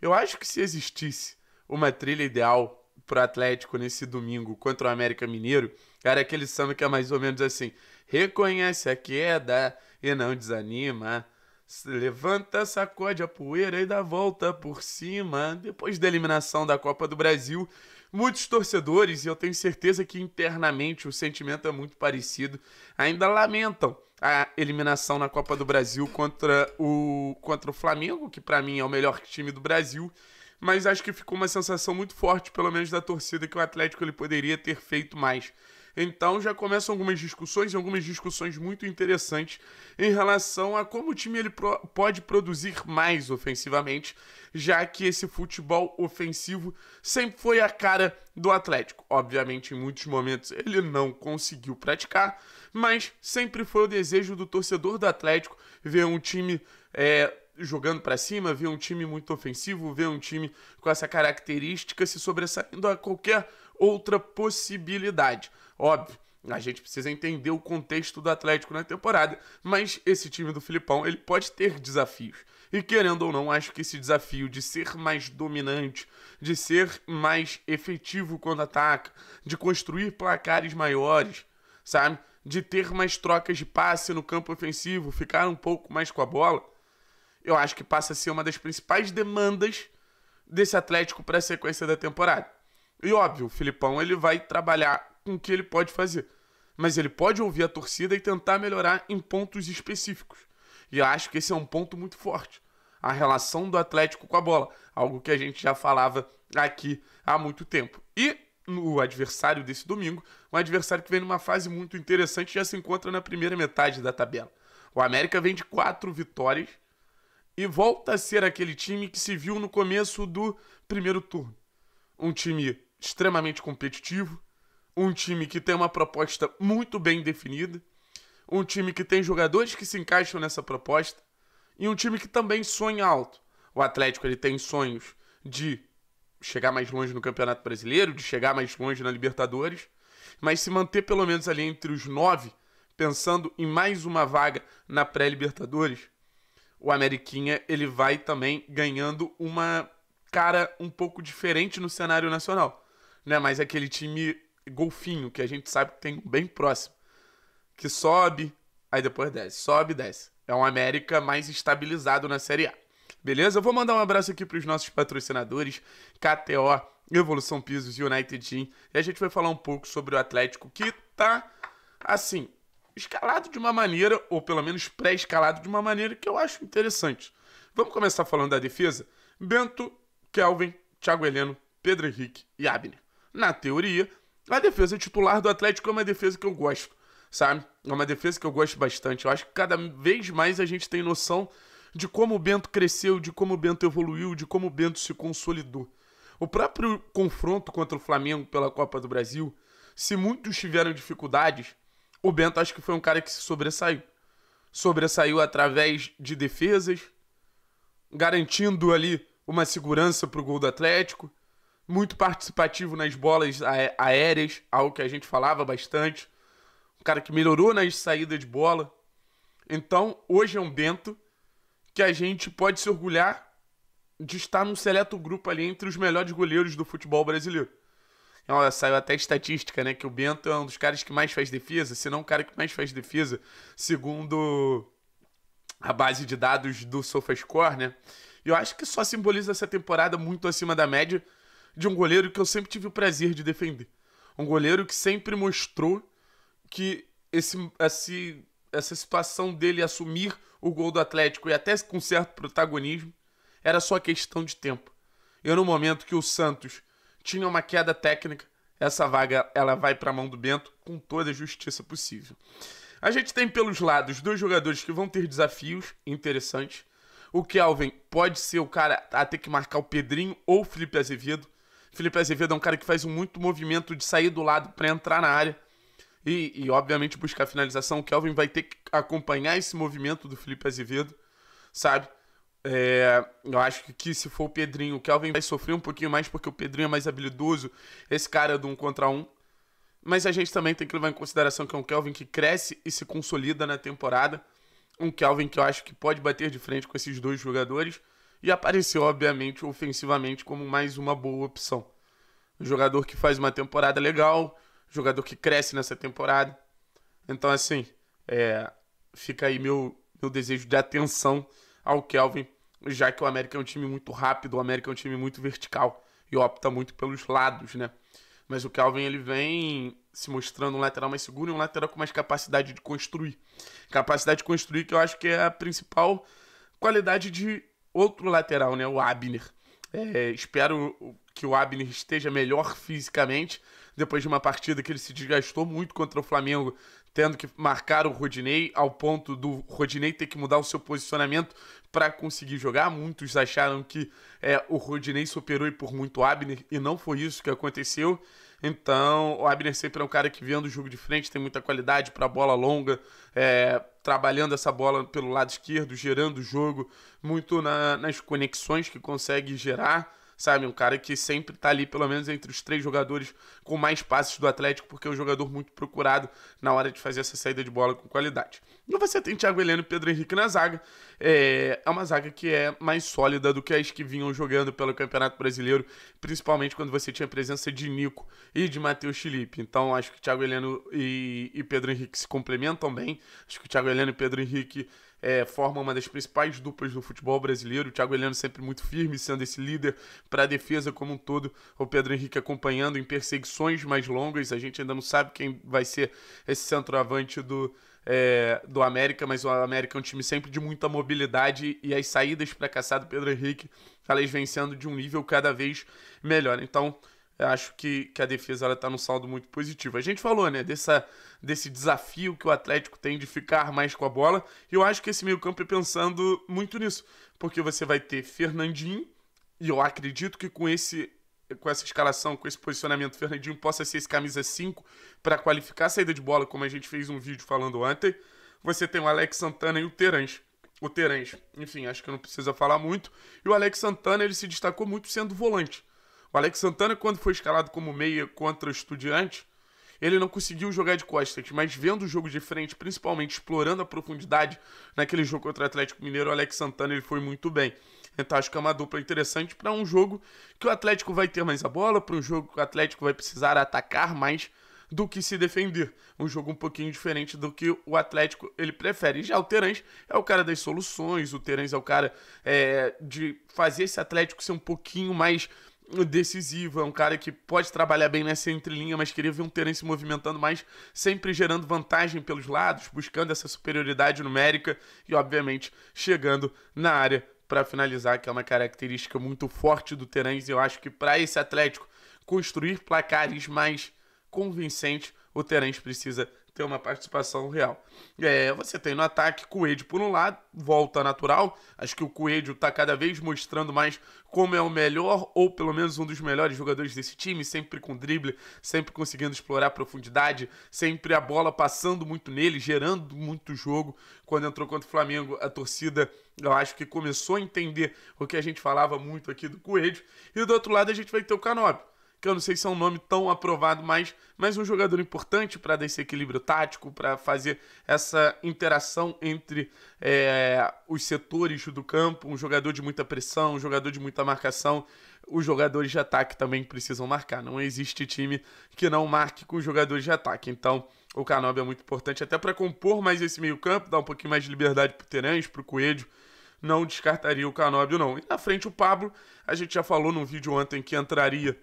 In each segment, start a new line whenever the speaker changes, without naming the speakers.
Eu acho que se existisse uma trilha ideal pro Atlético nesse domingo contra o América Mineiro, era aquele samba que é mais ou menos assim: reconhece a queda e não desanima. Levanta, sacode a poeira e dá volta por cima. Depois da eliminação da Copa do Brasil, Muitos torcedores, e eu tenho certeza que internamente o sentimento é muito parecido, ainda lamentam a eliminação na Copa do Brasil contra o, contra o Flamengo, que para mim é o melhor time do Brasil, mas acho que ficou uma sensação muito forte, pelo menos da torcida, que o Atlético ele poderia ter feito mais. Então já começam algumas discussões, algumas discussões muito interessantes em relação a como o time ele pro pode produzir mais ofensivamente, já que esse futebol ofensivo sempre foi a cara do Atlético. Obviamente, em muitos momentos ele não conseguiu praticar, mas sempre foi o desejo do torcedor do Atlético ver um time é, jogando para cima, ver um time muito ofensivo, ver um time com essa característica se sobressaindo a qualquer outra possibilidade. Óbvio, a gente precisa entender o contexto do Atlético na temporada, mas esse time do Filipão ele pode ter desafios. E querendo ou não, acho que esse desafio de ser mais dominante, de ser mais efetivo quando ataca, de construir placares maiores, sabe? De ter mais trocas de passe no campo ofensivo, ficar um pouco mais com a bola, eu acho que passa a ser uma das principais demandas desse Atlético para a sequência da temporada. E óbvio, o Filipão ele vai trabalhar com o que ele pode fazer. Mas ele pode ouvir a torcida e tentar melhorar em pontos específicos. E acho que esse é um ponto muito forte. A relação do Atlético com a bola, algo que a gente já falava aqui há muito tempo. E no adversário desse domingo, um adversário que vem numa fase muito interessante, já se encontra na primeira metade da tabela. O América vem de quatro vitórias e volta a ser aquele time que se viu no começo do primeiro turno. Um time extremamente competitivo, um time que tem uma proposta muito bem definida, um time que tem jogadores que se encaixam nessa proposta e um time que também sonha alto. O Atlético ele tem sonhos de chegar mais longe no Campeonato Brasileiro, de chegar mais longe na Libertadores, mas se manter pelo menos ali entre os nove, pensando em mais uma vaga na pré-Libertadores, o Ameriquinha ele vai também ganhando uma cara um pouco diferente no cenário nacional, né? Mas aquele time golfinho, que a gente sabe que tem bem próximo, que sobe, aí depois desce, sobe e desce. É um América mais estabilizado na Série A. Beleza? Eu vou mandar um abraço aqui para os nossos patrocinadores, KTO, Evolução Pisos e United Team. E a gente vai falar um pouco sobre o Atlético, que tá, assim, escalado de uma maneira, ou pelo menos pré-escalado de uma maneira que eu acho interessante. Vamos começar falando da defesa? Bento, Kelvin, Thiago Heleno, Pedro Henrique e Abner. Na teoria, a defesa titular do Atlético é uma defesa que eu gosto, sabe? É uma defesa que eu gosto bastante. Eu acho que cada vez mais a gente tem noção de como o Bento cresceu, de como o Bento evoluiu, de como o Bento se consolidou. O próprio confronto contra o Flamengo pela Copa do Brasil, se muitos tiveram dificuldades, o Bento acho que foi um cara que se sobressaiu. Sobressaiu através de defesas, garantindo ali uma segurança para o gol do Atlético, muito participativo nas bolas aéreas, algo que a gente falava bastante. Um cara que melhorou nas saídas de bola. Então, hoje é um Bento que a gente pode se orgulhar de estar num seleto grupo ali entre os melhores goleiros do futebol brasileiro. Olha, então, saiu até estatística, né? Que o Bento é um dos caras que mais faz defesa, se não o cara que mais faz defesa, segundo a base de dados do SofaScore, né? E eu acho que só simboliza essa temporada muito acima da média de um goleiro que eu sempre tive o prazer de defender. Um goleiro que sempre mostrou que esse, esse, essa situação dele assumir o gol do Atlético e até com certo protagonismo era só questão de tempo. E no momento que o Santos tinha uma queda técnica, essa vaga ela vai para a mão do Bento com toda a justiça possível. A gente tem pelos lados dois jogadores que vão ter desafios interessantes. O Kelvin pode ser o cara a ter que marcar o Pedrinho ou o Felipe Azevedo. Felipe Azevedo é um cara que faz muito movimento de sair do lado para entrar na área e, e, obviamente, buscar a finalização. O Kelvin vai ter que acompanhar esse movimento do Felipe Azevedo, sabe? É, eu acho que, que se for o Pedrinho, o Kelvin vai sofrer um pouquinho mais porque o Pedrinho é mais habilidoso. Esse cara é do um contra um. Mas a gente também tem que levar em consideração que é um Kelvin que cresce e se consolida na temporada. Um Kelvin que eu acho que pode bater de frente com esses dois jogadores e apareceu, obviamente, ofensivamente como mais uma boa opção. Um jogador que faz uma temporada legal, jogador que cresce nessa temporada. Então, assim, é, fica aí meu, meu desejo de atenção ao Kelvin, já que o América é um time muito rápido, o América é um time muito vertical e opta muito pelos lados, né? Mas o Kelvin ele vem se mostrando um lateral mais seguro e um lateral com mais capacidade de construir. Capacidade de construir que eu acho que é a principal qualidade de outro lateral, né? O Abner. É, espero que o Abner esteja melhor fisicamente depois de uma partida que ele se desgastou muito contra o Flamengo, tendo que marcar o Rodinei, ao ponto do Rodinei ter que mudar o seu posicionamento para conseguir jogar. Muitos acharam que é, o Rodinei superou e por muito o Abner, e não foi isso que aconteceu. Então, o Abner sempre é um cara que vendo o jogo de frente, tem muita qualidade para bola longa, é, trabalhando essa bola pelo lado esquerdo, gerando jogo, muito na, nas conexões que consegue gerar sabe? Um cara que sempre tá ali, pelo menos entre os três jogadores com mais passes do Atlético, porque é um jogador muito procurado na hora de fazer essa saída de bola com qualidade. E você tem Thiago Heleno e Pedro Henrique na zaga. É, é uma zaga que é mais sólida do que as que vinham jogando pelo Campeonato Brasileiro, principalmente quando você tinha a presença de Nico e de Matheus Felipe. Então acho que Thiago Heleno e, e Pedro Henrique se complementam bem. Acho que Thiago Heleno e Pedro Henrique é, forma uma das principais duplas do futebol brasileiro. O Thiago Heleno sempre muito firme, sendo esse líder para a defesa como um todo. O Pedro Henrique acompanhando em perseguições mais longas. A gente ainda não sabe quem vai ser esse centroavante do, é, do América, mas o América é um time sempre de muita mobilidade e as saídas para caçar do Pedro Henrique, elas vêm de um nível cada vez melhor. Então, eu acho que, que a defesa está num saldo muito positivo. A gente falou, né, dessa, desse desafio que o Atlético tem de ficar mais com a bola, e eu acho que esse meio-campo é pensando muito nisso, porque você vai ter Fernandinho, e eu acredito que com esse com essa escalação, com esse posicionamento, Fernandinho possa ser esse camisa 5 para qualificar a saída de bola, como a gente fez um vídeo falando ontem. Você tem o Alex Santana e o Terence O Terence enfim, acho que não precisa falar muito. E o Alex Santana, ele se destacou muito sendo volante. O Alex Santana, quando foi escalado como meia contra o Estudiante, ele não conseguiu jogar de costas, mas vendo o jogo de frente, principalmente explorando a profundidade naquele jogo contra o Atlético Mineiro, o Alex Santana ele foi muito bem. Então acho que é uma dupla interessante para um jogo que o Atlético vai ter mais a bola, para um jogo que o Atlético vai precisar atacar mais do que se defender. Um jogo um pouquinho diferente do que o Atlético ele prefere. Já o Terãs é o cara das soluções, o Terãs é o cara é, de fazer esse Atlético ser um pouquinho mais decisivo, é um cara que pode trabalhar bem nessa entrelinha, mas queria ver um Terence movimentando mais, sempre gerando vantagem pelos lados, buscando essa superioridade numérica e, obviamente, chegando na área para finalizar, que é uma característica muito forte do Terence. Eu acho que para esse Atlético construir placares mais convincentes, o Terence precisa ter uma participação real. É, você tem no ataque Coelho por um lado, volta natural. Acho que o Coelho está cada vez mostrando mais como é o melhor, ou pelo menos um dos melhores jogadores desse time, sempre com drible, sempre conseguindo explorar profundidade, sempre a bola passando muito nele, gerando muito jogo. Quando entrou contra o Flamengo, a torcida, eu acho que começou a entender o que a gente falava muito aqui do Coelho. E do outro lado, a gente vai ter o Canóbio que eu não sei se é um nome tão aprovado, mas, mas um jogador importante para dar esse equilíbrio tático, para fazer essa interação entre é, os setores do campo, um jogador de muita pressão, um jogador de muita marcação. Os jogadores de ataque também precisam marcar. Não existe time que não marque com os jogadores de ataque. Então, o Canobi é muito importante até para compor mais esse meio-campo, dar um pouquinho mais de liberdade para o Terãs, para o Coelho. Não descartaria o Canobbio não. E na frente o Pablo, a gente já falou num vídeo ontem que entraria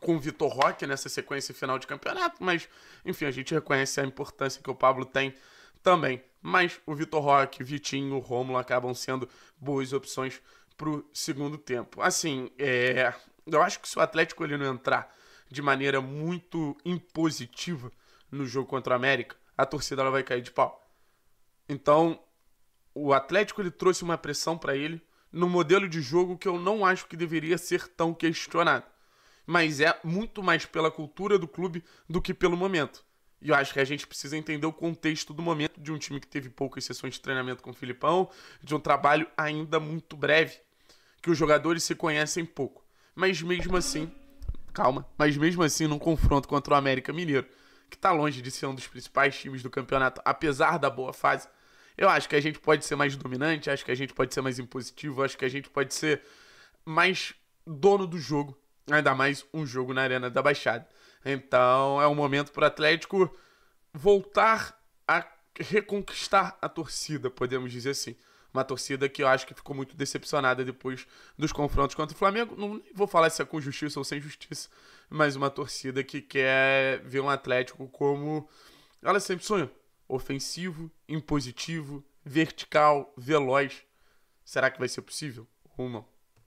com o Vitor Roque nessa sequência final de campeonato, mas enfim, a gente reconhece a importância que o Pablo tem também. Mas o Vitor Roque, Vitinho, o Rômulo acabam sendo boas opções para o segundo tempo. Assim, é, eu acho que se o Atlético ele não entrar de maneira muito impositiva no jogo contra o América, a torcida ela vai cair de pau. Então, o Atlético ele trouxe uma pressão para ele no modelo de jogo que eu não acho que deveria ser tão questionado mas é muito mais pela cultura do clube do que pelo momento. E eu acho que a gente precisa entender o contexto do momento de um time que teve poucas sessões de treinamento com o Filipão, de um trabalho ainda muito breve, que os jogadores se conhecem pouco. Mas mesmo assim, calma, mas mesmo assim, num confronto contra o América Mineiro, que está longe de ser um dos principais times do campeonato, apesar da boa fase, eu acho que a gente pode ser mais dominante, acho que a gente pode ser mais impositivo, acho que a gente pode ser mais dono do jogo ainda mais um jogo na Arena da Baixada. Então é um momento para o Atlético voltar a reconquistar a torcida, podemos dizer assim. Uma torcida que eu acho que ficou muito decepcionada depois dos confrontos contra o Flamengo. Não vou falar se é com justiça ou sem justiça, mas uma torcida que quer ver um Atlético como ela sempre sonha: ofensivo, impositivo, vertical, veloz. Será que vai ser possível Rumo